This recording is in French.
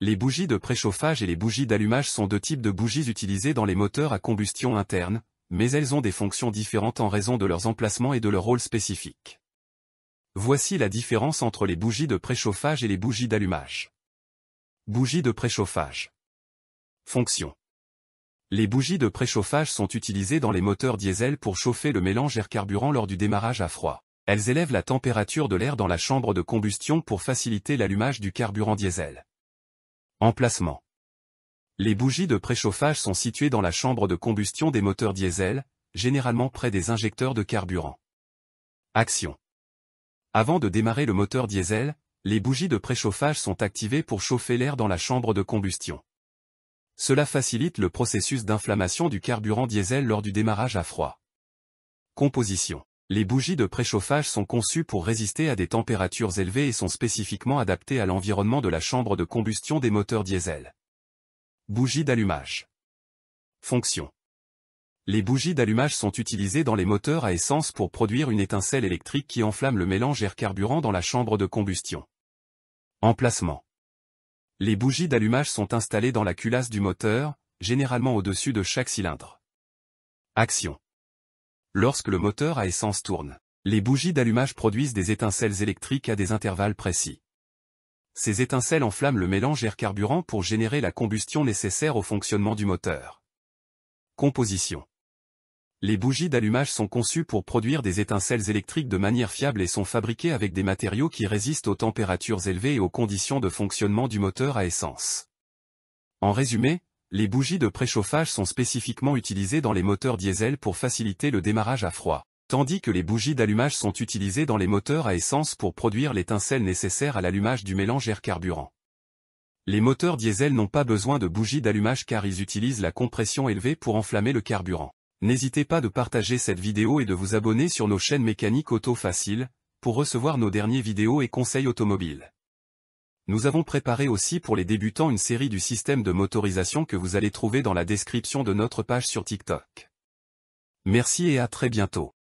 Les bougies de préchauffage et les bougies d'allumage sont deux types de bougies utilisées dans les moteurs à combustion interne, mais elles ont des fonctions différentes en raison de leurs emplacements et de leur rôle spécifique. Voici la différence entre les bougies de préchauffage et les bougies d'allumage. Bougies de préchauffage. Fonction. Les bougies de préchauffage sont utilisées dans les moteurs diesel pour chauffer le mélange air-carburant lors du démarrage à froid. Elles élèvent la température de l'air dans la chambre de combustion pour faciliter l'allumage du carburant diesel. Emplacement. Les bougies de préchauffage sont situées dans la chambre de combustion des moteurs diesel, généralement près des injecteurs de carburant. Action. Avant de démarrer le moteur diesel, les bougies de préchauffage sont activées pour chauffer l'air dans la chambre de combustion. Cela facilite le processus d'inflammation du carburant diesel lors du démarrage à froid. Composition. Les bougies de préchauffage sont conçues pour résister à des températures élevées et sont spécifiquement adaptées à l'environnement de la chambre de combustion des moteurs diesel. Bougies d'allumage. Fonction. Les bougies d'allumage sont utilisées dans les moteurs à essence pour produire une étincelle électrique qui enflamme le mélange air-carburant dans la chambre de combustion. Emplacement. Les bougies d'allumage sont installées dans la culasse du moteur, généralement au-dessus de chaque cylindre. Action lorsque le moteur à essence tourne. Les bougies d'allumage produisent des étincelles électriques à des intervalles précis. Ces étincelles enflamment le mélange air-carburant pour générer la combustion nécessaire au fonctionnement du moteur. Composition Les bougies d'allumage sont conçues pour produire des étincelles électriques de manière fiable et sont fabriquées avec des matériaux qui résistent aux températures élevées et aux conditions de fonctionnement du moteur à essence. En résumé, les bougies de préchauffage sont spécifiquement utilisées dans les moteurs diesel pour faciliter le démarrage à froid, tandis que les bougies d'allumage sont utilisées dans les moteurs à essence pour produire l'étincelle nécessaire à l'allumage du mélange air-carburant. Les moteurs diesel n'ont pas besoin de bougies d'allumage car ils utilisent la compression élevée pour enflammer le carburant. N'hésitez pas de partager cette vidéo et de vous abonner sur nos chaînes mécaniques auto faciles pour recevoir nos dernières vidéos et conseils automobiles. Nous avons préparé aussi pour les débutants une série du système de motorisation que vous allez trouver dans la description de notre page sur TikTok. Merci et à très bientôt.